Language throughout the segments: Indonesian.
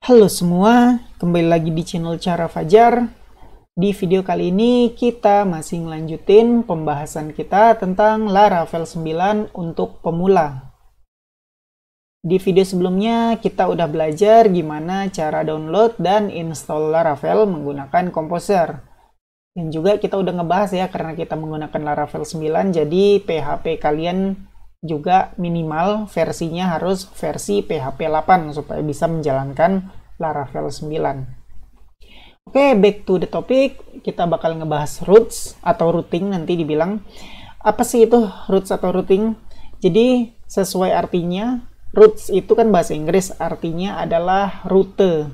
Halo semua, kembali lagi di channel Cara Fajar. Di video kali ini kita masih melanjutin pembahasan kita tentang Laravel 9 untuk pemula. Di video sebelumnya kita udah belajar gimana cara download dan install Laravel menggunakan Composer. Dan juga kita udah ngebahas ya karena kita menggunakan Laravel 9 jadi PHP kalian juga minimal versinya harus versi PHP 8 supaya bisa menjalankan Laravel 9. Oke, okay, back to the topic. Kita bakal ngebahas roots atau routing nanti dibilang. Apa sih itu roots atau routing? Jadi, sesuai artinya, roots itu kan bahasa Inggris artinya adalah rute.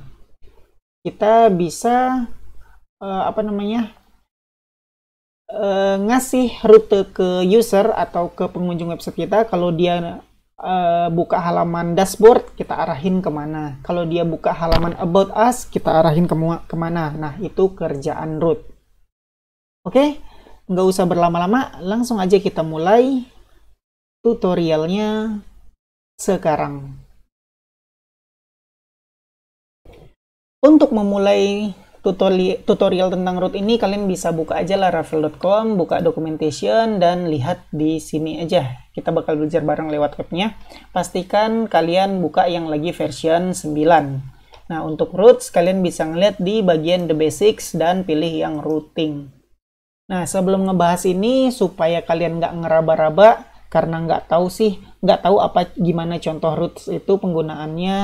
Kita bisa uh, apa namanya? Eh, ngasih rute ke user atau ke pengunjung website kita kalau dia uh, buka halaman dashboard kita arahin kemana kalau dia buka halaman about us kita arahin ke kemana nah itu kerjaan root oke okay? nggak usah berlama-lama langsung aja kita mulai tutorialnya sekarang untuk memulai tutorial, tentang root ini kalian bisa buka aja lah ravel.com, buka documentation dan lihat di sini aja. Kita bakal belajar bareng lewat webnya. Pastikan kalian buka yang lagi version 9. Nah, untuk roots kalian bisa ngeliat di bagian the basics dan pilih yang routing. Nah, sebelum ngebahas ini supaya kalian nggak ngeraba-raba karena nggak tahu sih, nggak tahu apa gimana contoh roots itu penggunaannya.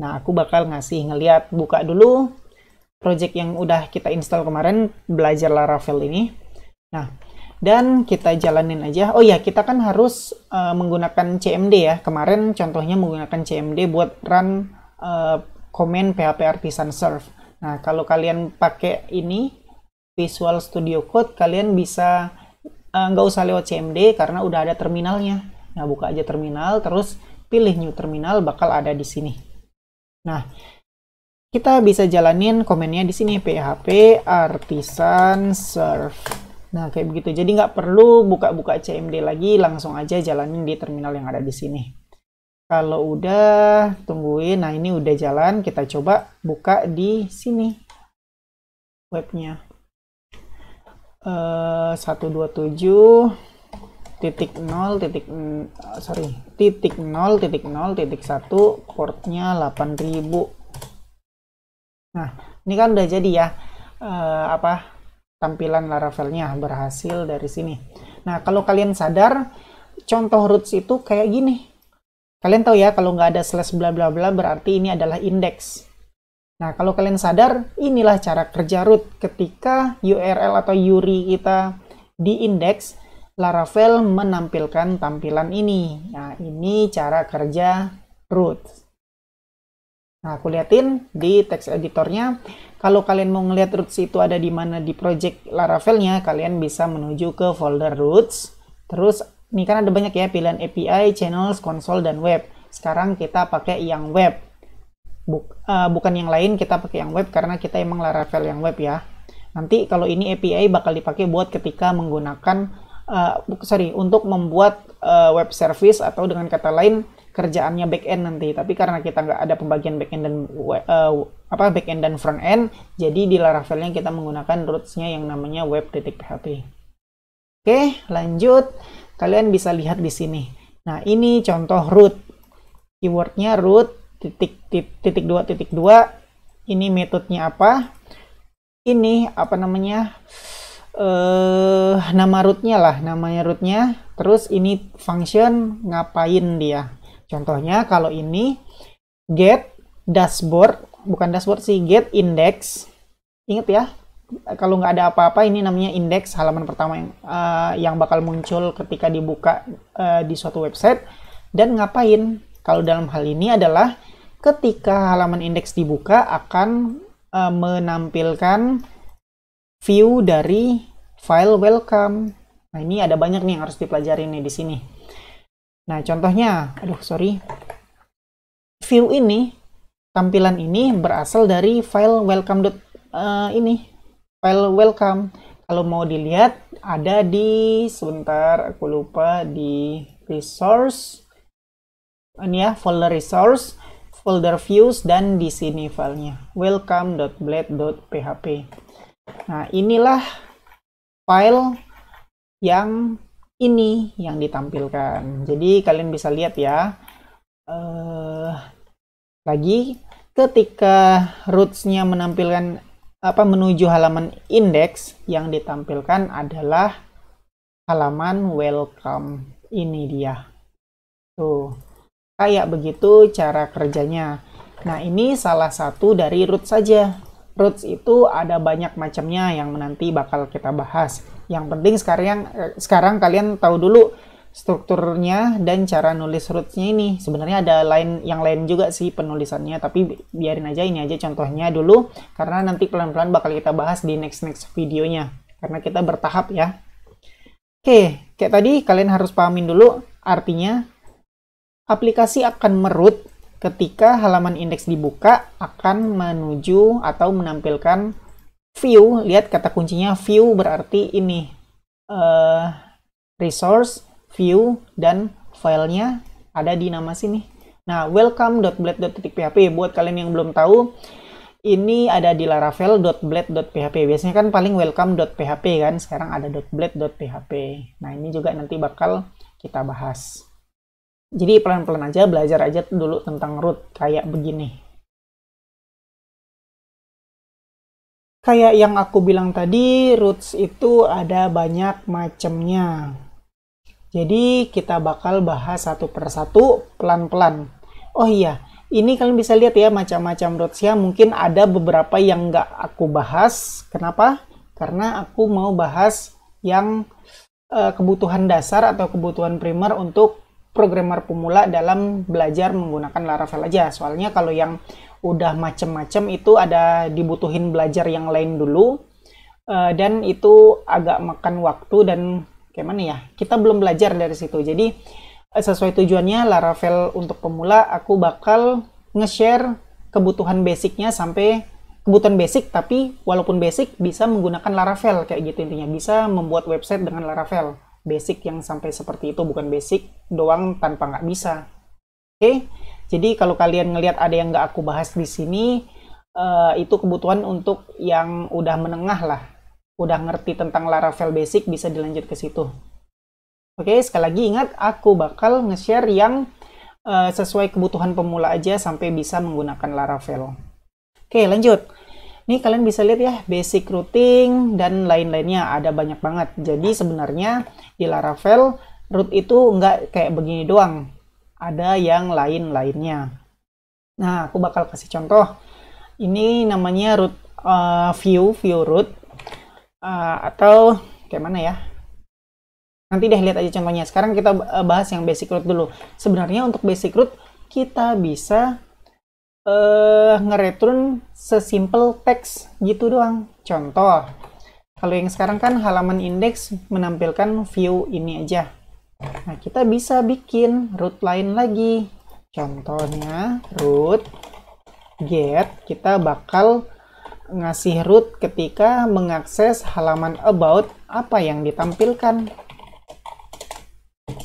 Nah, aku bakal ngasih ngeliat buka dulu project yang udah kita install kemarin belajar Laravel ini. Nah, dan kita jalanin aja. Oh ya, kita kan harus uh, menggunakan CMD ya. Kemarin contohnya menggunakan CMD buat run uh, eh, command PHP artisan serve. Nah, kalau kalian pakai ini Visual Studio Code, kalian bisa uh, nggak usah lewat CMD karena udah ada terminalnya. Nah, buka aja terminal terus pilih new terminal bakal ada di sini. Nah, kita bisa jalanin komennya di sini php artisan serve nah kayak begitu jadi nggak perlu buka-buka cmd lagi langsung aja jalanin di terminal yang ada di sini kalau udah tungguin nah ini udah jalan kita coba buka di sini webnya eh, uh, 127 titik nol titik sorry titik 0 titik 0 titik 1 portnya 8000 Nah, ini kan udah jadi ya eh, apa tampilan Laravelnya berhasil dari sini. Nah, kalau kalian sadar, contoh roots itu kayak gini. Kalian tahu ya, kalau nggak ada slash bla bla bla berarti ini adalah indeks. Nah, kalau kalian sadar, inilah cara kerja root ketika URL atau URI kita diindeks, Laravel menampilkan tampilan ini. Nah, ini cara kerja root. Nah, aku liatin di text editornya. Kalau kalian mau ngelihat roots itu ada di mana di project Laravelnya, kalian bisa menuju ke folder roots. Terus, ini kan ada banyak ya, pilihan API, channels, console, dan web. Sekarang kita pakai yang web. Buk, uh, bukan yang lain, kita pakai yang web karena kita emang Laravel yang web ya. Nanti kalau ini API bakal dipakai buat ketika menggunakan, uh, sorry, untuk membuat uh, web service atau dengan kata lain, kerjaannya back end nanti tapi karena kita nggak ada pembagian back end dan uh, apa back end dan front end jadi di Laravelnya kita menggunakan rootsnya yang namanya web.php oke lanjut kalian bisa lihat di sini nah ini contoh root keywordnya root titik titik dua titik dua ini metodenya apa ini apa namanya eh uh, nama rootnya lah namanya rootnya terus ini function ngapain dia Contohnya kalau ini get dashboard, bukan dashboard sih, get index. Ingat ya, kalau nggak ada apa-apa ini namanya index halaman pertama yang, uh, yang bakal muncul ketika dibuka uh, di suatu website. Dan ngapain? Kalau dalam hal ini adalah ketika halaman index dibuka akan uh, menampilkan view dari file welcome. Nah, ini ada banyak nih yang harus dipelajari nih di sini. Nah, contohnya, aduh sorry, view ini, tampilan ini berasal dari file welcome. uh, ini, file welcome. Kalau mau dilihat, ada di, sebentar, aku lupa, di resource, ini ya, folder resource, folder views, dan di sini filenya, welcome.blade.php. Nah, inilah file yang ini yang ditampilkan. Jadi kalian bisa lihat ya. Uh, lagi ketika rootsnya menampilkan apa menuju halaman index yang ditampilkan adalah halaman welcome ini dia tuh kayak begitu cara kerjanya nah ini salah satu dari root saja Roots itu ada banyak macamnya yang nanti bakal kita bahas. Yang penting sekarang eh, sekarang kalian tahu dulu strukturnya dan cara nulis rootsnya ini. Sebenarnya ada lain yang lain juga sih penulisannya, tapi biarin aja ini aja contohnya dulu karena nanti pelan-pelan bakal kita bahas di next next videonya karena kita bertahap ya. Oke, kayak tadi kalian harus pahamin dulu artinya aplikasi akan merut ketika halaman indeks dibuka akan menuju atau menampilkan view lihat kata kuncinya view berarti ini uh, resource view dan filenya ada di nama sini nah welcome.blade.php buat kalian yang belum tahu ini ada di laravel.blade.php biasanya kan paling welcome.php kan sekarang ada .blade.php nah ini juga nanti bakal kita bahas jadi pelan-pelan aja belajar aja dulu tentang root kayak begini. Kayak yang aku bilang tadi, roots itu ada banyak macamnya. Jadi kita bakal bahas satu persatu pelan-pelan. Oh iya, ini kalian bisa lihat ya macam-macam roots ya. Mungkin ada beberapa yang nggak aku bahas. Kenapa? Karena aku mau bahas yang eh, kebutuhan dasar atau kebutuhan primer untuk programmer pemula dalam belajar menggunakan Laravel aja. Soalnya kalau yang udah macem-macem itu ada dibutuhin belajar yang lain dulu eh, dan itu agak makan waktu dan kayak mana ya kita belum belajar dari situ jadi eh, sesuai tujuannya Laravel untuk pemula aku bakal nge-share kebutuhan basicnya sampai kebutuhan basic tapi walaupun basic bisa menggunakan Laravel kayak gitu intinya bisa membuat website dengan Laravel basic yang sampai seperti itu bukan basic doang tanpa nggak bisa oke jadi kalau kalian ngelihat ada yang nggak aku bahas di sini uh, itu kebutuhan untuk yang udah menengah lah udah ngerti tentang Laravel basic bisa dilanjut ke situ oke sekali lagi ingat aku bakal nge-share yang uh, sesuai kebutuhan pemula aja sampai bisa menggunakan Laravel oke lanjut ini kalian bisa lihat ya, basic routing dan lain-lainnya ada banyak banget. Jadi sebenarnya di Laravel root itu nggak kayak begini doang. Ada yang lain-lainnya. Nah, aku bakal kasih contoh. Ini namanya root uh, view, view root. Uh, atau kayak mana ya? Nanti deh lihat aja contohnya. Sekarang kita eh, bahas yang basic root dulu. Sebenarnya untuk basic root kita bisa uh, ngereturn sesimpel teks gitu doang. Contoh, kalau yang sekarang kan halaman indeks menampilkan view ini aja. Nah, kita bisa bikin root lain lagi. Contohnya root get kita bakal ngasih root ketika mengakses halaman about apa yang ditampilkan.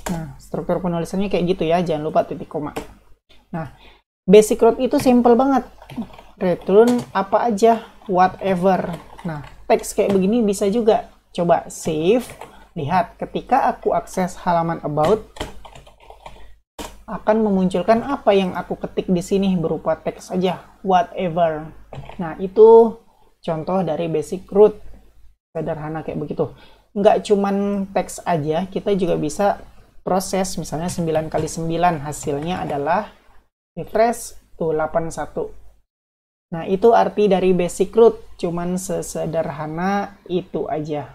Nah, struktur penulisannya kayak gitu ya, jangan lupa titik koma. Nah, basic route itu simple banget return apa aja whatever nah teks kayak begini bisa juga coba save lihat ketika aku akses halaman about akan memunculkan apa yang aku ketik di sini berupa teks aja whatever nah itu contoh dari basic root sederhana kayak begitu nggak cuman teks aja kita juga bisa proses misalnya 9 kali 9 hasilnya adalah refresh tuh 81 nah itu arti dari basic root cuman sesederhana itu aja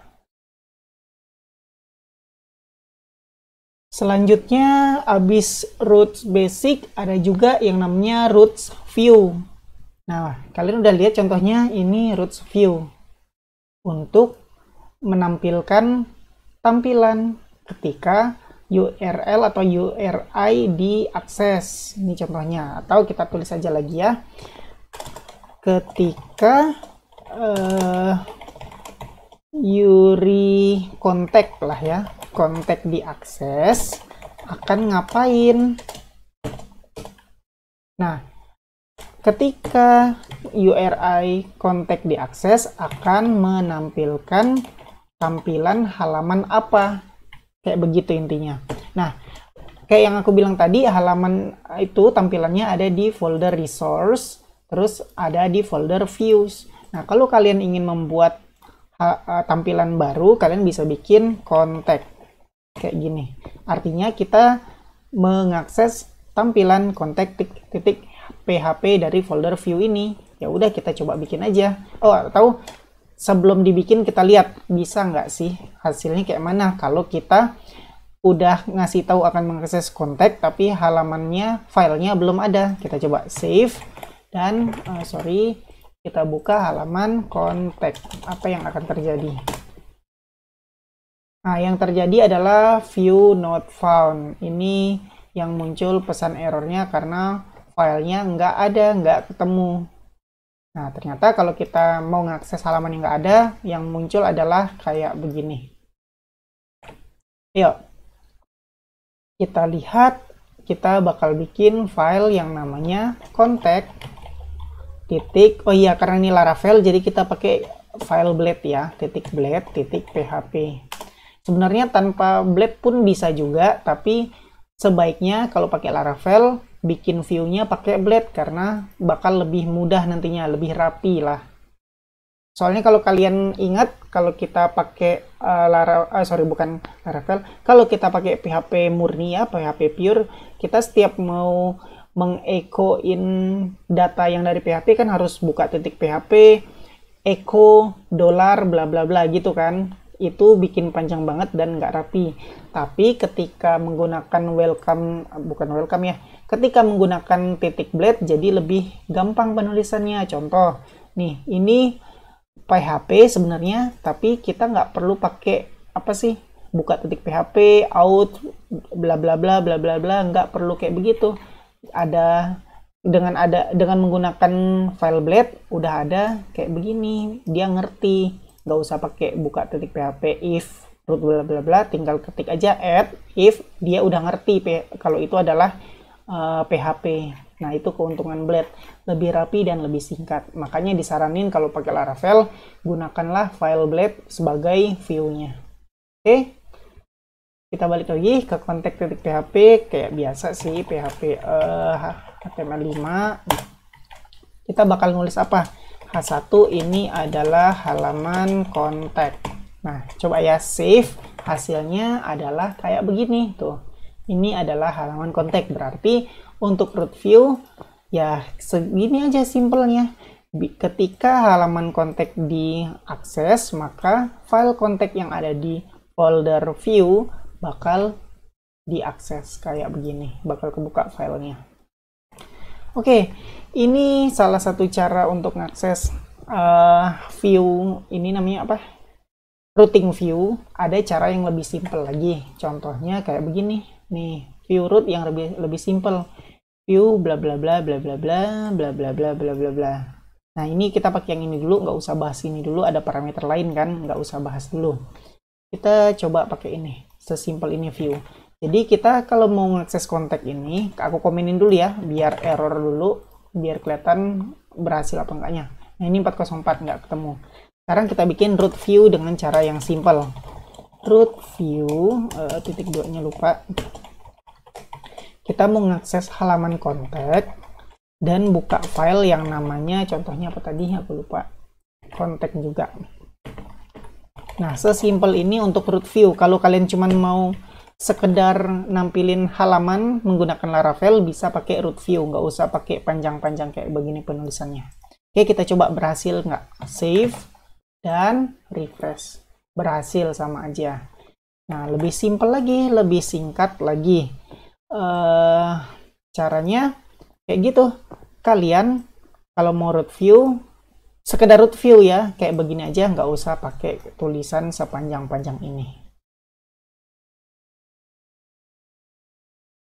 selanjutnya abis roots basic ada juga yang namanya roots view nah kalian udah lihat contohnya ini roots view untuk menampilkan tampilan ketika URL atau URI diakses. Ini contohnya. Atau kita tulis saja lagi ya. Ketika uh, Yuri kontak lah ya, kontak diakses akan ngapain? Nah, ketika URI kontak diakses akan menampilkan tampilan halaman apa kayak begitu intinya nah kayak yang aku bilang tadi halaman eh, itu tampilannya ada di folder resource terus ada di folder views nah kalau kalian ingin membuat eh, tampilan baru kalian bisa bikin kontak kayak gini artinya kita mengakses tampilan kontak titik, titik PHP dari folder view ini ya udah kita coba bikin aja oh atau sebelum dibikin kita lihat bisa nggak sih hasilnya kayak mana kalau kita udah ngasih tahu akan mengakses kontak tapi halamannya filenya belum ada kita coba save dan uh, sorry kita buka halaman kontak apa yang akan terjadi nah yang terjadi adalah view not found ini yang muncul pesan errornya karena filenya nggak ada nggak ketemu Nah, ternyata kalau kita mau mengakses halaman yang nggak ada, yang muncul adalah kayak begini. Yuk, kita lihat, kita bakal bikin file yang namanya kontak titik, oh iya karena ini Laravel jadi kita pakai file blade ya, titik blade, titik php. Sebenarnya tanpa blade pun bisa juga, tapi sebaiknya kalau pakai Laravel bikin view-nya pakai blade karena bakal lebih mudah nantinya, lebih rapi lah. Soalnya kalau kalian ingat kalau kita pakai uh, Lara uh, sorry bukan Laravel, kalau kita pakai PHP murni ya, PHP pure, kita setiap mau mengekoin data yang dari PHP kan harus buka titik PHP, echo dolar bla bla bla gitu kan itu bikin panjang banget dan nggak rapi. Tapi ketika menggunakan welcome, bukan welcome ya, Ketika menggunakan titik blade jadi lebih gampang penulisannya. Contoh, nih ini PHP sebenarnya, tapi kita nggak perlu pakai apa sih buka titik PHP, out, bla bla bla bla bla bla, nggak perlu kayak begitu. Ada dengan ada dengan menggunakan file blade udah ada kayak begini, dia ngerti. Nggak usah pakai buka titik PHP if root bla bla bla, tinggal ketik aja add if dia udah ngerti kalau itu adalah uh, eh, PHP. Nah, itu keuntungan Blade, lebih rapi dan lebih singkat. Makanya disaranin kalau pakai Laravel, gunakanlah file Blade sebagai view-nya. Oke. Okay? Kita balik lagi ke kontak titik PHP kayak biasa sih PHP uh, eh, HTML5. Kita bakal nulis apa? H1 ini adalah halaman kontak. Nah, coba ya save. Hasilnya adalah kayak begini tuh ini adalah halaman kontak, berarti untuk root view ya segini aja simpelnya. Ketika halaman kontak diakses, maka file kontak yang ada di folder view bakal diakses kayak begini, bakal kebuka filenya. Oke, ini salah satu cara untuk mengakses uh, eh, view ini namanya apa? Routing view. Ada cara yang lebih simpel lagi. Contohnya kayak begini nih view root yang lebih lebih simple view bla bla bla bla bla bla bla bla bla bla bla bla nah ini kita pakai yang ini dulu nggak usah bahas ini dulu ada parameter lain kan nggak usah bahas dulu kita coba pakai ini sesimpel ini view jadi kita kalau mau mengakses kontak ini aku komenin dulu ya biar error dulu biar kelihatan berhasil apa enggaknya nah ini 404 nggak ketemu sekarang kita bikin root view dengan cara yang simple root view uh, titik nya lupa kita mengakses halaman kontak dan buka file yang namanya contohnya apa tadi aku lupa kontak juga nah sesimpel ini untuk root view kalau kalian cuma mau sekedar nampilin halaman menggunakan Laravel bisa pakai root view nggak usah pakai panjang-panjang kayak begini penulisannya oke kita coba berhasil nggak save dan refresh berhasil sama aja nah lebih simple lagi lebih singkat lagi uh, caranya kayak gitu kalian kalau mau root view sekedar root view ya kayak begini aja nggak usah pakai tulisan sepanjang-panjang ini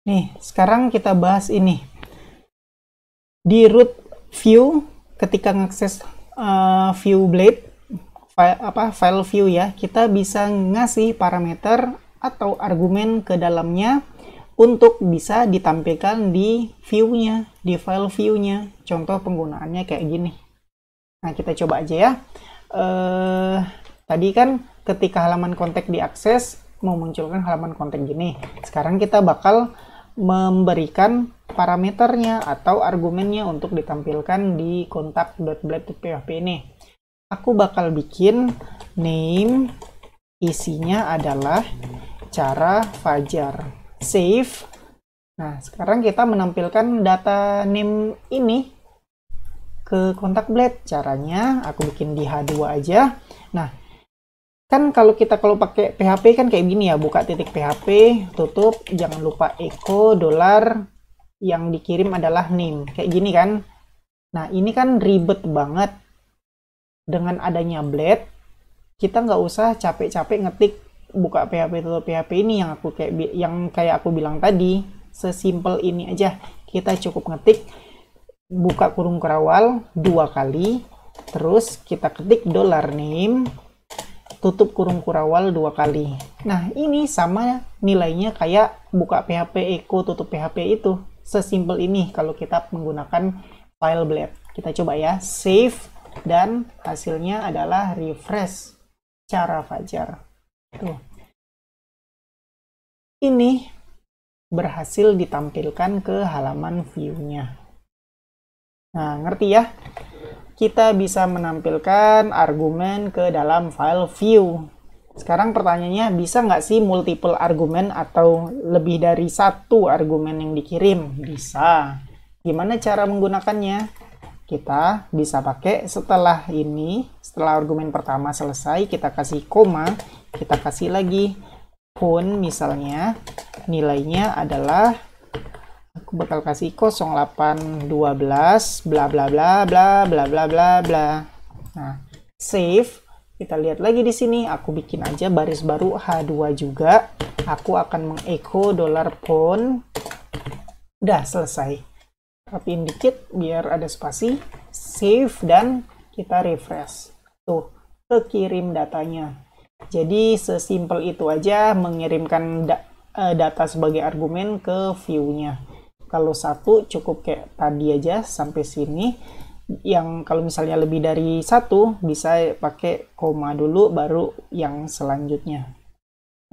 nih sekarang kita bahas ini di root view ketika mengakses uh, eh, view blade file apa file view ya kita bisa ngasih parameter atau argumen ke dalamnya untuk bisa ditampilkan di view-nya, di file view-nya. Contoh penggunaannya kayak gini. Nah, kita coba aja ya. Eh, tadi kan ketika halaman kontak diakses, mau munculkan halaman kontak gini. Sekarang kita bakal memberikan parameternya atau argumennya untuk ditampilkan di kontak.blab.php ini. Aku bakal bikin name isinya adalah cara fajar save. Nah, sekarang kita menampilkan data name ini ke kontak blade. Caranya aku bikin di H2 aja. Nah, kan kalau kita kalau pakai PHP kan kayak gini ya, buka titik PHP, tutup, jangan lupa echo dolar yang dikirim adalah name. Kayak gini kan. Nah, ini kan ribet banget. Dengan adanya blade, kita nggak usah capek-capek ngetik buka PHP tutup PHP ini yang aku kayak yang kayak aku bilang tadi sesimpel ini aja kita cukup ngetik buka kurung kerawal dua kali terus kita ketik dollar name tutup kurung kurawal dua kali nah ini sama nilainya kayak buka PHP echo tutup PHP itu sesimpel ini kalau kita menggunakan file blade kita coba ya save dan hasilnya adalah refresh cara Fajar Tuh. Ini berhasil ditampilkan ke halaman view-nya. Nah, ngerti ya? Kita bisa menampilkan argumen ke dalam file view. Sekarang pertanyaannya, bisa nggak sih multiple argumen atau lebih dari satu argumen yang dikirim? Bisa. Gimana cara menggunakannya? Kita bisa pakai setelah ini, setelah argumen pertama selesai, kita kasih koma, kita kasih lagi pun misalnya nilainya adalah aku bakal kasih 0812 bla bla bla bla bla bla bla bla nah save kita lihat lagi di sini aku bikin aja baris baru H2 juga aku akan mengeko dolar pun udah selesai tapi dikit biar ada spasi save dan kita refresh tuh kekirim datanya jadi sesimpel itu aja mengirimkan da eh, data sebagai argumen ke view-nya. Kalau satu cukup kayak tadi aja sampai sini. Yang kalau misalnya lebih dari satu bisa pakai koma dulu baru yang selanjutnya.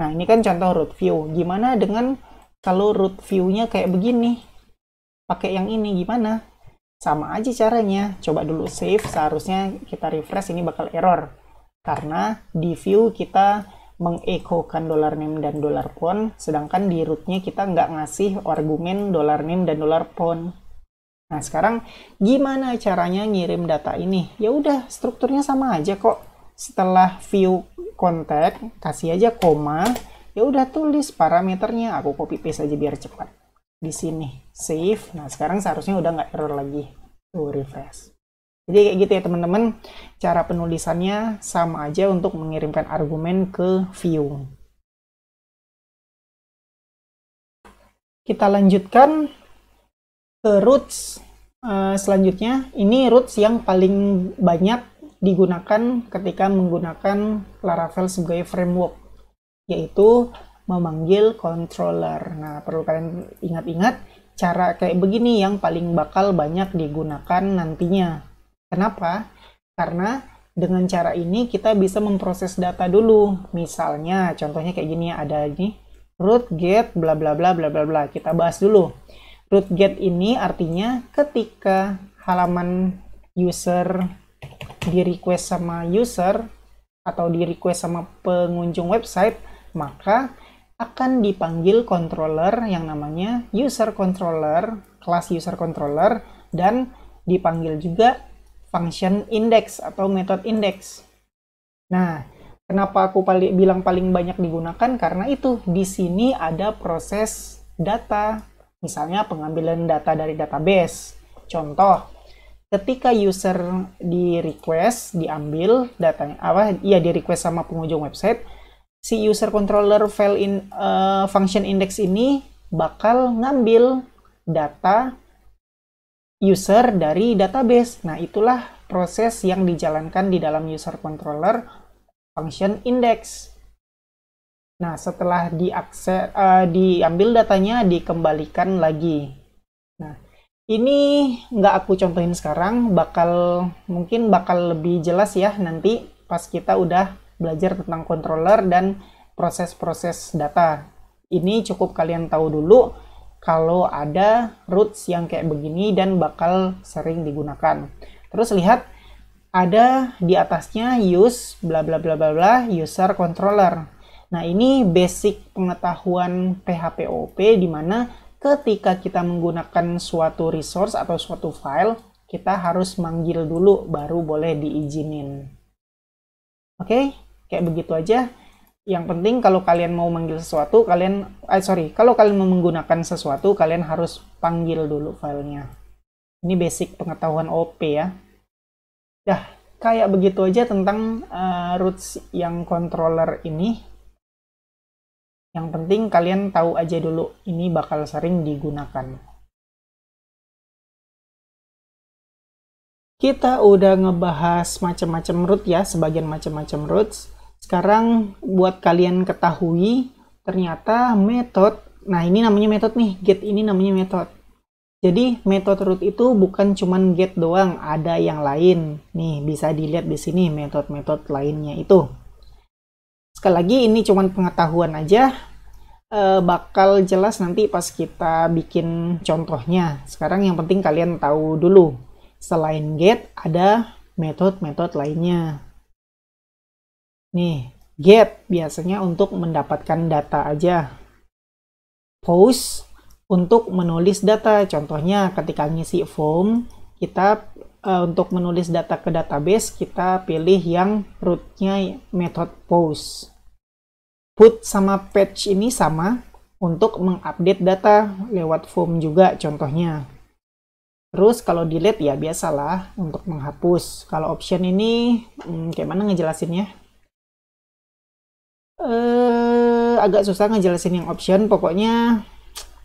Nah ini kan contoh root view. Gimana dengan kalau root view-nya kayak begini? Pakai yang ini gimana? Sama aja caranya. Coba dulu save. Seharusnya kita refresh ini bakal error karena di view kita mengekokan dollar name dan dollar pon, sedangkan di rootnya kita nggak ngasih argumen dollar name dan dollar pon. nah sekarang gimana caranya ngirim data ini ya udah strukturnya sama aja kok setelah view contact kasih aja koma ya udah tulis parameternya aku copy paste aja biar cepat di sini save nah sekarang seharusnya udah nggak error lagi tuh refresh jadi kayak gitu ya teman-teman, cara penulisannya sama aja untuk mengirimkan argumen ke view. Kita lanjutkan ke roots eh, selanjutnya. Ini roots yang paling banyak digunakan ketika menggunakan Laravel sebagai framework, yaitu memanggil controller. Nah, perlu kalian ingat-ingat cara kayak begini yang paling bakal banyak digunakan nantinya Kenapa? Karena dengan cara ini kita bisa memproses data dulu. Misalnya, contohnya kayak gini ya, ada ini root get bla bla bla bla bla bla. Kita bahas dulu. Root get ini artinya ketika halaman user di request sama user atau di request sama pengunjung website, maka akan dipanggil controller yang namanya user controller, kelas user controller dan dipanggil juga function index atau method index. Nah, kenapa aku paling, bilang paling banyak digunakan? Karena itu di sini ada proses data, misalnya pengambilan data dari database. Contoh, ketika user di request diambil datanya apa? Iya di request sama pengunjung website, si user controller file in uh, function index ini bakal ngambil data user dari database. Nah, itulah proses yang dijalankan di dalam user controller function index. Nah, setelah diakses, uh, eh, diambil datanya, dikembalikan lagi. Nah, ini nggak aku contohin sekarang, bakal mungkin bakal lebih jelas ya nanti pas kita udah belajar tentang controller dan proses-proses data. Ini cukup kalian tahu dulu kalau ada roots yang kayak begini dan bakal sering digunakan. Terus lihat ada di atasnya use bla bla bla bla bla user controller. Nah, ini basic pengetahuan PHP OP, di mana ketika kita menggunakan suatu resource atau suatu file, kita harus manggil dulu baru boleh diizinin. Oke, okay? kayak begitu aja yang penting kalau kalian mau manggil sesuatu kalian eh, sorry kalau kalian mau menggunakan sesuatu kalian harus panggil dulu filenya ini basic pengetahuan OP ya dah kayak begitu aja tentang uh, roots yang controller ini yang penting kalian tahu aja dulu ini bakal sering digunakan kita udah ngebahas macam-macam root ya sebagian macam-macam roots sekarang buat kalian ketahui, ternyata metode, nah ini namanya metode nih, get ini namanya metode. Jadi metode root itu bukan cuman get doang, ada yang lain. Nih, bisa dilihat di sini metode-metode lainnya itu. Sekali lagi ini cuman pengetahuan aja, e, bakal jelas nanti pas kita bikin contohnya. Sekarang yang penting kalian tahu dulu. Selain get, ada metode-metode lainnya. Nih, get biasanya untuk mendapatkan data aja. Post untuk menulis data. Contohnya ketika ngisi form, kita uh, untuk menulis data ke database, kita pilih yang rootnya method post. Put sama patch ini sama untuk mengupdate data lewat form juga contohnya. Terus kalau delete ya biasalah untuk menghapus. Kalau option ini hmm, kayak mana ngejelasinnya? eh, agak susah ngejelasin yang option pokoknya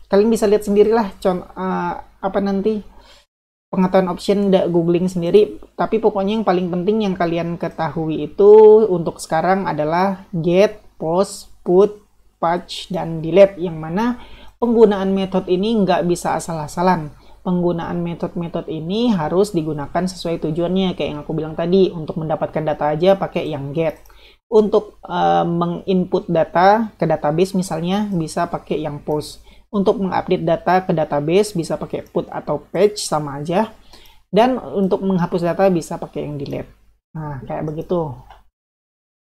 kalian bisa lihat sendirilah contoh eh, uh, apa nanti pengetahuan option ndak googling sendiri tapi pokoknya yang paling penting yang kalian ketahui itu untuk sekarang adalah get, post, put, patch, dan delete yang mana penggunaan metode ini nggak bisa asal-asalan penggunaan metode-metode ini harus digunakan sesuai tujuannya kayak yang aku bilang tadi untuk mendapatkan data aja pakai yang get untuk uh, menginput data ke database misalnya bisa pakai yang post. Untuk mengupdate data ke database bisa pakai put atau patch sama aja. Dan untuk menghapus data bisa pakai yang delete. Nah, kayak begitu.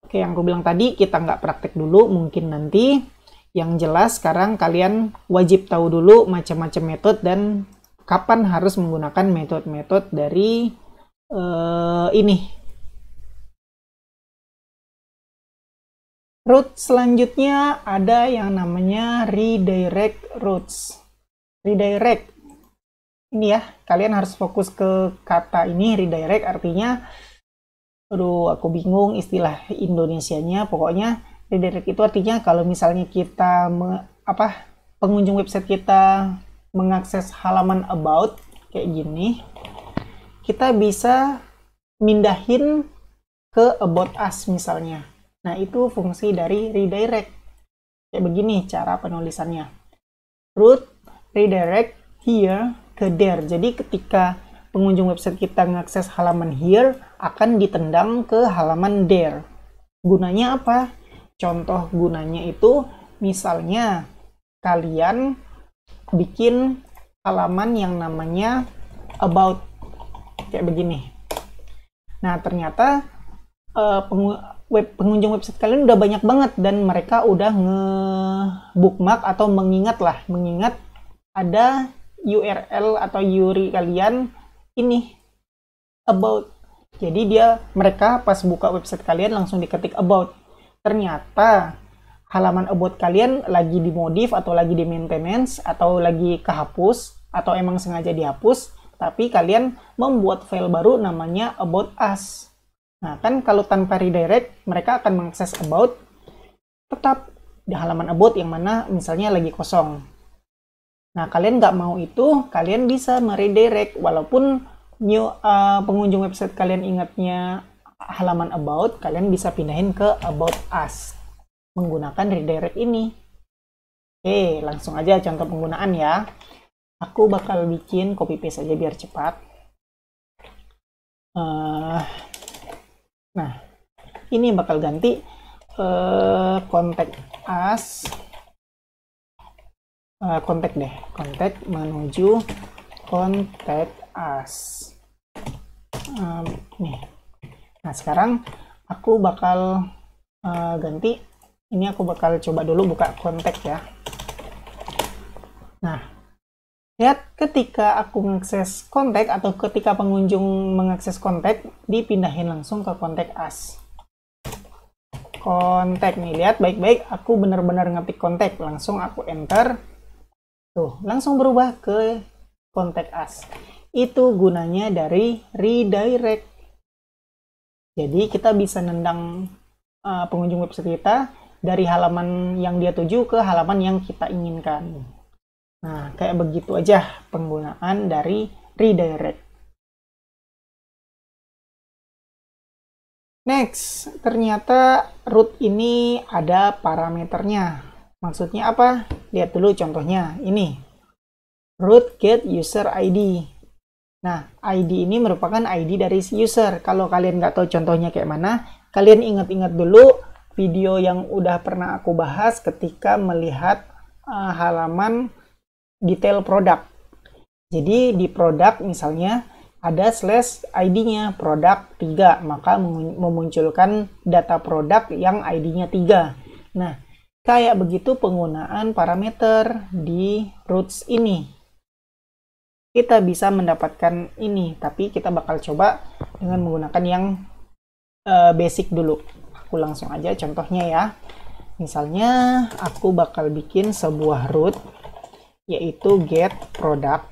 Oke, yang aku bilang tadi kita nggak praktek dulu, mungkin nanti. Yang jelas sekarang kalian wajib tahu dulu macam-macam metode dan kapan harus menggunakan metode-metode dari uh, ini Route selanjutnya ada yang namanya redirect routes. Redirect. Ini ya, kalian harus fokus ke kata ini redirect artinya aduh aku bingung istilah Indonesianya pokoknya redirect itu artinya kalau misalnya kita me, apa pengunjung website kita mengakses halaman about kayak gini kita bisa mindahin ke about us misalnya Nah, itu fungsi dari redirect. Kayak begini cara penulisannya. Root redirect here ke there. Jadi ketika pengunjung website kita mengakses halaman here, akan ditendang ke halaman there. Gunanya apa? Contoh gunanya itu misalnya kalian bikin halaman yang namanya about kayak begini. Nah, ternyata uh, web pengunjung website kalian udah banyak banget dan mereka udah nge bookmark atau mengingat lah mengingat ada URL atau URI kalian ini about jadi dia mereka pas buka website kalian langsung diketik about ternyata halaman about kalian lagi dimodif atau lagi di maintenance atau lagi kehapus atau emang sengaja dihapus tapi kalian membuat file baru namanya about us Nah, kan kalau tanpa redirect, mereka akan mengakses about tetap di halaman about yang mana misalnya lagi kosong. Nah, kalian nggak mau itu, kalian bisa meredirect walaupun new uh, pengunjung website kalian ingatnya halaman about, kalian bisa pindahin ke about us menggunakan redirect ini. Oke, langsung aja contoh penggunaan ya. Aku bakal bikin copy paste aja biar cepat. Uh, Nah, ini bakal ganti uh, kontak as uh, deh, kontak menuju kontak as. Um, nih. Nah, sekarang aku bakal uh, ganti ini aku bakal coba dulu buka kontak ya. Nah, Lihat ya, ketika aku mengakses kontak atau ketika pengunjung mengakses kontak, dipindahin langsung ke kontak as. Kontak nih, lihat baik-baik aku benar-benar ngetik kontak, langsung aku enter. Tuh, langsung berubah ke kontak as. Itu gunanya dari redirect. Jadi kita bisa nendang uh, pengunjung website kita dari halaman yang dia tuju ke halaman yang kita inginkan. Nah, kayak begitu aja penggunaan dari redirect. Next, ternyata root ini ada parameternya. Maksudnya apa? Lihat dulu contohnya. Ini. Root get user ID. Nah, ID ini merupakan ID dari user. Kalau kalian nggak tahu contohnya kayak mana, kalian ingat-ingat dulu video yang udah pernah aku bahas ketika melihat uh, halaman detail produk. Jadi di produk misalnya ada slash ID-nya produk 3, maka memunculkan data produk yang ID-nya 3. Nah, kayak begitu penggunaan parameter di roots ini. Kita bisa mendapatkan ini, tapi kita bakal coba dengan menggunakan yang uh, basic dulu. Aku langsung aja contohnya ya. Misalnya aku bakal bikin sebuah root yaitu get product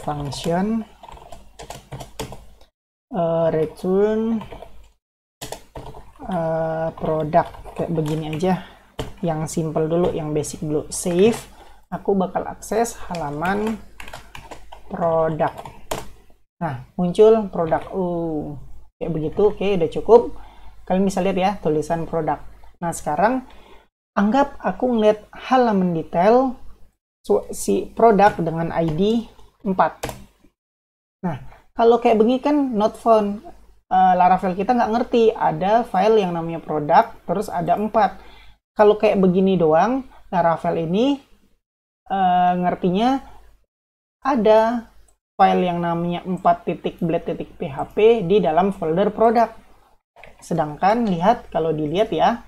function uh, return uh, product kayak begini aja yang simple dulu yang basic dulu save aku bakal akses halaman produk nah muncul produk uh oh, kayak begitu oke okay, udah cukup kalian bisa lihat ya tulisan produk nah sekarang anggap aku ngeliat halaman detail si produk dengan ID 4. Nah, kalau kayak begini kan not found. Uh, eh, Laravel kita nggak ngerti ada file yang namanya produk terus ada 4. Kalau kayak begini doang, Laravel ini uh, ngertinya ada file yang namanya 4.blade.php di dalam folder produk. Sedangkan lihat kalau dilihat ya,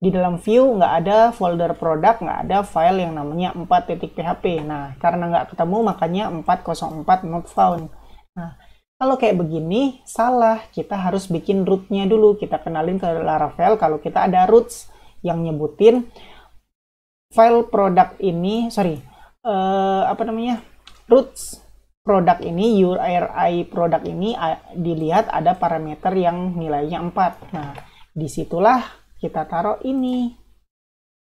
di dalam view nggak ada folder produk, nggak ada file yang namanya 4.php. Nah, karena nggak ketemu makanya 404 not found. Nah, kalau kayak begini, salah. Kita harus bikin rootnya dulu. Kita kenalin ke Laravel kalau kita ada roots yang nyebutin file produk ini, sorry, uh, apa namanya, roots produk ini, URI produk ini dilihat ada parameter yang nilainya 4. Nah, disitulah kita taruh ini.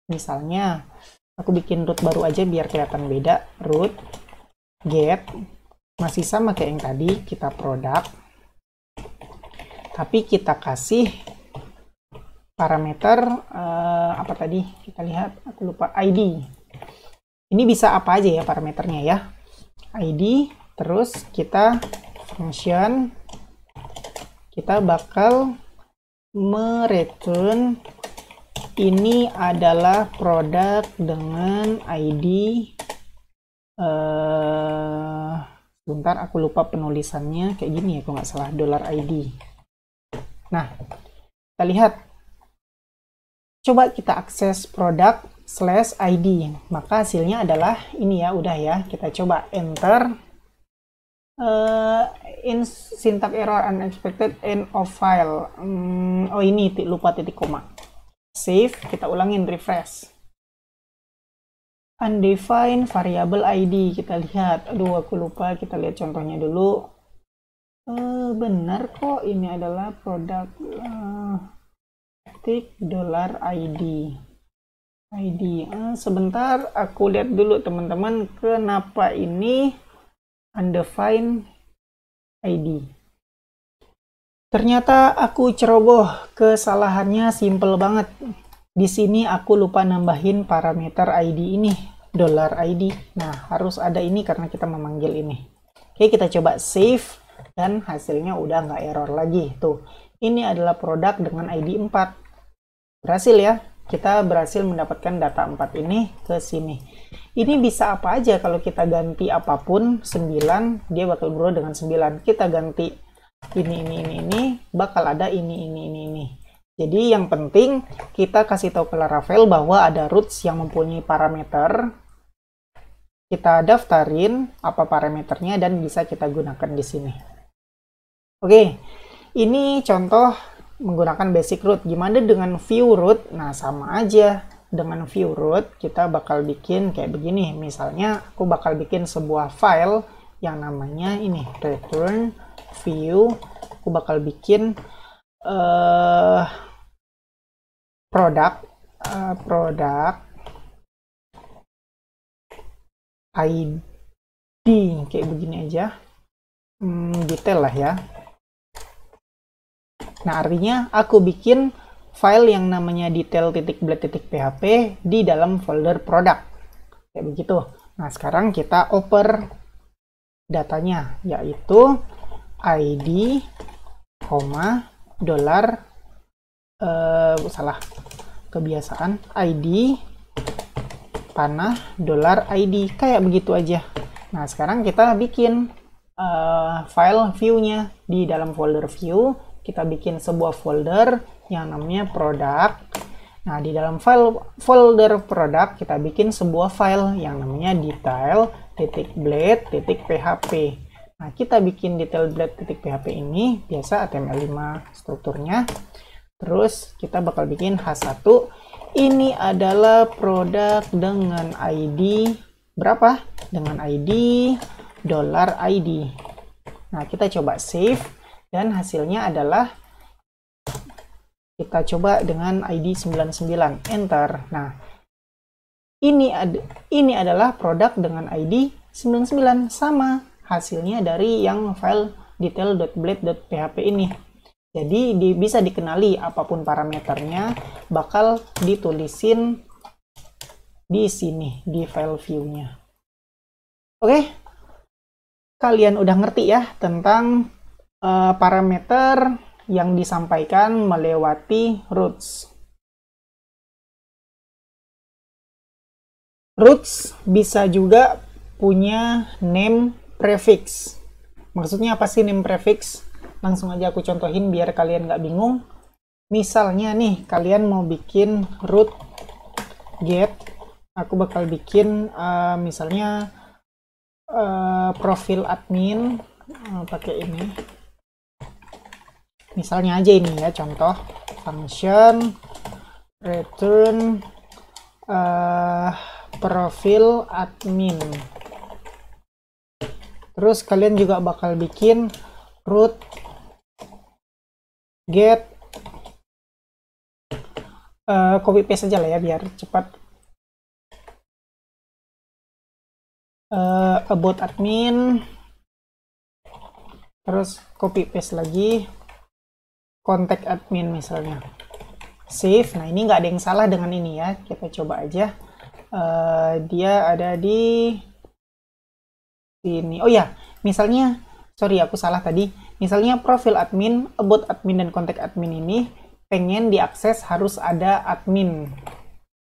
Misalnya, aku bikin root baru aja biar kelihatan beda. Root get masih sama kayak yang tadi, kita produk Tapi kita kasih parameter uh, apa tadi? Kita lihat, aku lupa ID. Ini bisa apa aja ya parameternya ya. ID terus kita function kita bakal mereturn ini adalah produk dengan ID uh, eh, bentar aku lupa penulisannya kayak gini ya kalau nggak salah dollar ID nah kita lihat coba kita akses produk slash ID maka hasilnya adalah ini ya udah ya kita coba enter Uh, in syntax error unexpected end of file. Um, oh ini titik lupa titik koma. Save, kita ulangin refresh. Undefined variable ID kita lihat. Aduh aku lupa, kita lihat contohnya dulu. Uh, benar kok ini adalah produk uh, dollar ID. ID. Uh, sebentar aku lihat dulu teman-teman kenapa ini undefined ID. Ternyata aku ceroboh, kesalahannya simple banget. Di sini aku lupa nambahin parameter ID ini, dollar $ID. Nah, harus ada ini karena kita memanggil ini. Oke, kita coba save dan hasilnya udah nggak error lagi. Tuh, ini adalah produk dengan ID 4. Berhasil ya kita berhasil mendapatkan data 4 ini ke sini. Ini bisa apa aja kalau kita ganti apapun 9 dia bakal berubah dengan 9. Kita ganti ini ini ini ini bakal ada ini ini ini ini. Jadi yang penting kita kasih tahu ke Laravel bahwa ada roots yang mempunyai parameter. Kita daftarin apa parameternya dan bisa kita gunakan di sini. Oke, ini contoh menggunakan basic root. Gimana dengan view root? Nah, sama aja. Dengan view root, kita bakal bikin kayak begini. Misalnya, aku bakal bikin sebuah file yang namanya ini, return view. Aku bakal bikin uh, eh, product, uh, eh, product ID, kayak begini aja. Hmm, detail lah ya. Nah, artinya aku bikin file yang namanya detail.blade.php di dalam folder produk. Kayak begitu. Nah, sekarang kita oper datanya, yaitu id, koma, dolar, eh, salah, kebiasaan, id, panah, dolar, id, kayak begitu aja. Nah, sekarang kita bikin uh, file view-nya di dalam folder view kita bikin sebuah folder yang namanya produk. Nah, di dalam file folder produk kita bikin sebuah file yang namanya detail.blade.php. Nah, kita bikin detail.blade.php ini biasa HTML5 strukturnya. Terus kita bakal bikin h1 ini adalah produk dengan ID berapa? Dengan ID dollar ID. Nah, kita coba save dan hasilnya adalah kita coba dengan ID 99 enter nah ini ad, ini adalah produk dengan ID 99 sama hasilnya dari yang file detail.blade.php ini jadi di, bisa dikenali apapun parameternya bakal ditulisin di sini di file view-nya oke kalian udah ngerti ya tentang uh, parameter yang disampaikan melewati roots. Roots bisa juga punya name prefix. Maksudnya apa sih name prefix? Langsung aja aku contohin biar kalian nggak bingung. Misalnya nih, kalian mau bikin root get. Aku bakal bikin uh, misalnya uh, profil admin uh, pakai ini misalnya aja ini ya contoh function return uh, profil admin terus kalian juga bakal bikin root get uh, copy paste aja lah ya biar cepat uh, about admin terus copy paste lagi kontak admin misalnya save nah ini nggak ada yang salah dengan ini ya kita coba aja uh, dia ada di sini oh ya misalnya sorry aku salah tadi misalnya profil admin about admin dan kontak admin ini pengen diakses harus ada admin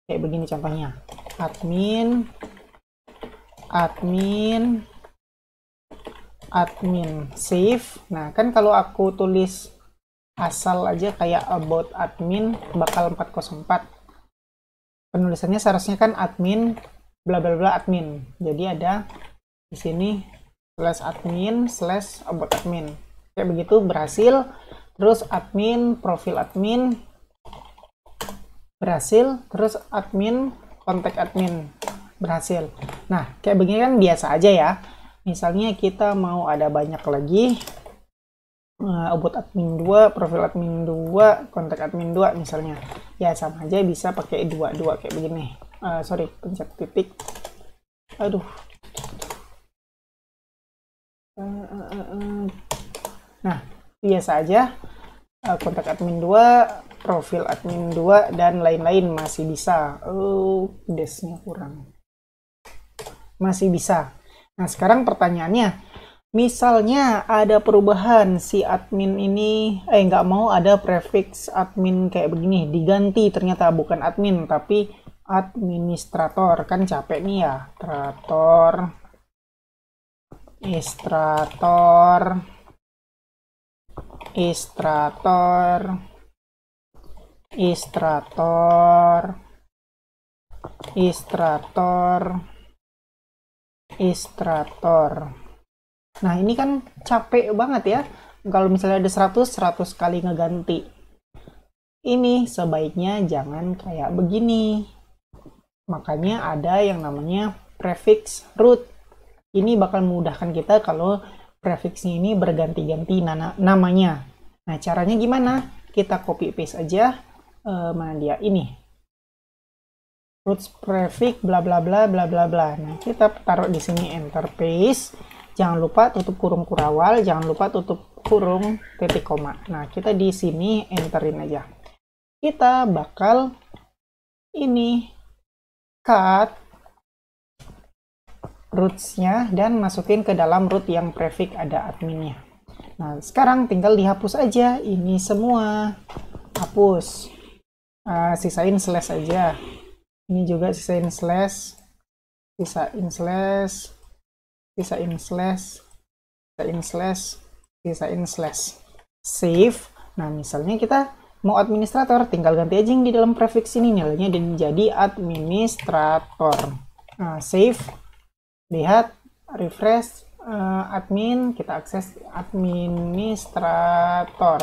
kayak begini contohnya admin admin admin save nah kan kalau aku tulis asal aja kayak about admin bakal 404 penulisannya seharusnya kan admin bla bla bla admin jadi ada di sini slash admin slash about admin kayak begitu berhasil terus admin profil admin berhasil terus admin kontak admin berhasil nah kayak begini kan biasa aja ya misalnya kita mau ada banyak lagi uh, eh, about admin 2, profil admin 2, kontak admin 2 misalnya. Ya sama aja bisa pakai dua dua kayak begini. Uh, sorry, pencet titik. Aduh. Uh, uh, uh, uh. Nah, biasa aja uh, kontak admin 2, profil admin 2 dan lain-lain masih bisa. Oh, desnya kurang. Masih bisa. Nah, sekarang pertanyaannya Misalnya ada perubahan si admin ini, eh nggak mau ada prefix admin kayak begini, diganti ternyata bukan admin tapi administrator kan capek nih ya, administrator, istrator, istrator, istrator, istrator, istrator. Nah, ini kan capek banget ya. Kalau misalnya ada 100, 100 kali ngeganti. Ini sebaiknya jangan kayak begini. Makanya ada yang namanya prefix root. Ini bakal memudahkan kita kalau prefixnya ini berganti-ganti namanya. Nah, caranya gimana? Kita copy paste aja E, eh, mana dia ini. Roots prefix bla bla bla bla bla bla. Nah, kita taruh di sini enter paste jangan lupa tutup kurung kurawal, jangan lupa tutup kurung titik koma. Nah, kita di sini enterin aja. Kita bakal ini cut rootsnya dan masukin ke dalam root yang prefix ada adminnya. Nah, sekarang tinggal dihapus aja ini semua. Hapus. Uh, sisain slash aja. Ini juga sisain slash. Sisain slash in slash in slash in slash save nah misalnya kita mau administrator tinggal ganti aja yang di dalam prefix ini nilainya dan jadi administrator nah, save lihat refresh uh, admin kita akses administrator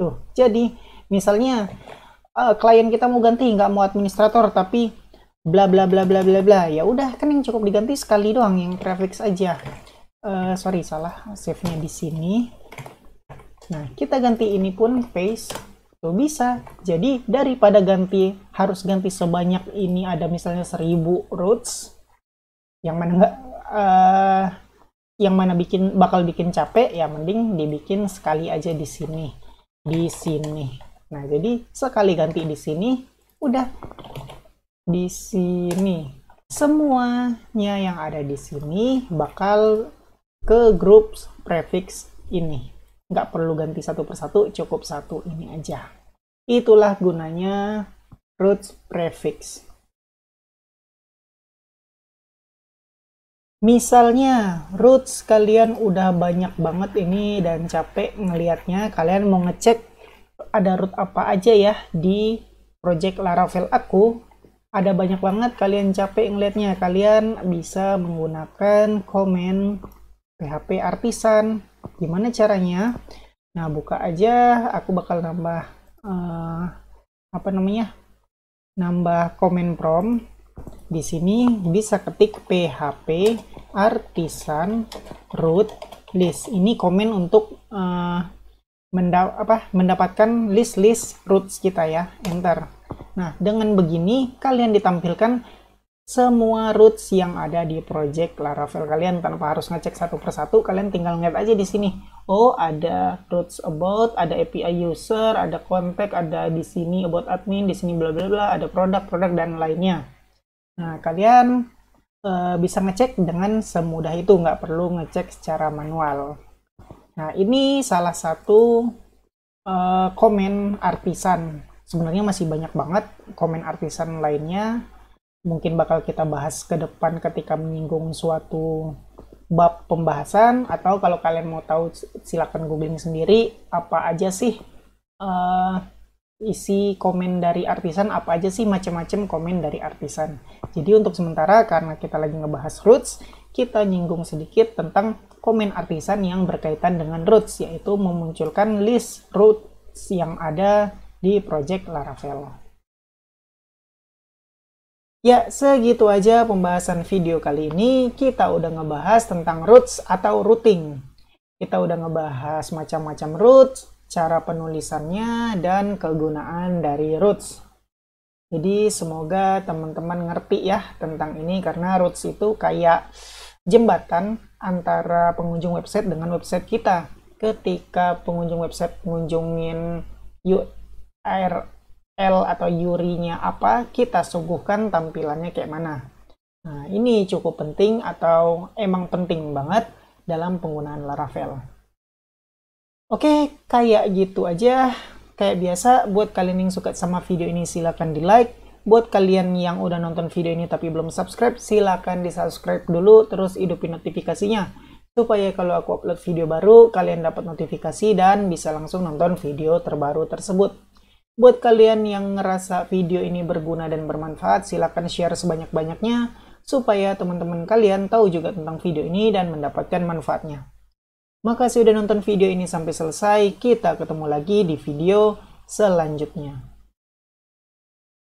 tuh jadi misalnya uh, klien kita mau ganti nggak mau administrator tapi bla bla bla bla bla bla ya udah kan yang cukup diganti sekali doang yang prefix aja uh, sorry salah save nya di sini nah kita ganti ini pun face tuh bisa jadi daripada ganti harus ganti sebanyak ini ada misalnya seribu roots yang mana enggak uh, eh, yang mana bikin bakal bikin capek ya mending dibikin sekali aja di sini di sini nah jadi sekali ganti di sini udah di sini. Semuanya yang ada di sini bakal ke grup prefix ini. Nggak perlu ganti satu persatu, cukup satu ini aja. Itulah gunanya root prefix. Misalnya, roots kalian udah banyak banget ini dan capek ngelihatnya, kalian mau ngecek ada root apa aja ya di project Laravel aku, ada banyak banget kalian capek ngeliatnya kalian bisa menggunakan komen PHP artisan gimana caranya nah buka aja aku bakal nambah uh, apa namanya nambah komen prom di sini bisa ketik PHP artisan root list ini komen untuk uh, mendapatkan list list roots kita ya enter Nah, dengan begini kalian ditampilkan semua roots yang ada di project Laravel kalian tanpa harus ngecek satu persatu, kalian tinggal ngeliat aja di sini. Oh, ada roots about, ada API user, ada contact, ada di sini about admin, di sini bla bla bla, ada produk, produk dan lainnya. Nah, kalian e, bisa ngecek dengan semudah itu, nggak perlu ngecek secara manual. Nah, ini salah satu e, komen artisan sebenarnya masih banyak banget komen artisan lainnya mungkin bakal kita bahas ke depan ketika menyinggung suatu bab pembahasan atau kalau kalian mau tahu silakan googling sendiri apa aja sih uh, isi komen dari artisan apa aja sih macam-macam komen dari artisan jadi untuk sementara karena kita lagi ngebahas roots kita nyinggung sedikit tentang komen artisan yang berkaitan dengan roots yaitu memunculkan list roots yang ada di project Laravel. Ya, segitu aja pembahasan video kali ini. Kita udah ngebahas tentang roots atau routing. Kita udah ngebahas macam-macam roots, cara penulisannya, dan kegunaan dari roots. Jadi semoga teman-teman ngerti ya tentang ini karena roots itu kayak jembatan antara pengunjung website dengan website kita. Ketika pengunjung website mengunjungin Air L atau Yurinya apa, kita suguhkan tampilannya kayak mana. Nah, ini cukup penting atau emang penting banget dalam penggunaan Laravel. Oke, kayak gitu aja. Kayak biasa, buat kalian yang suka sama video ini silahkan di like. Buat kalian yang udah nonton video ini tapi belum subscribe, silahkan di subscribe dulu terus hidupin notifikasinya. Supaya kalau aku upload video baru, kalian dapat notifikasi dan bisa langsung nonton video terbaru tersebut. Buat kalian yang ngerasa video ini berguna dan bermanfaat, silahkan share sebanyak-banyaknya supaya teman-teman kalian tahu juga tentang video ini dan mendapatkan manfaatnya. Makasih udah nonton video ini sampai selesai, kita ketemu lagi di video selanjutnya.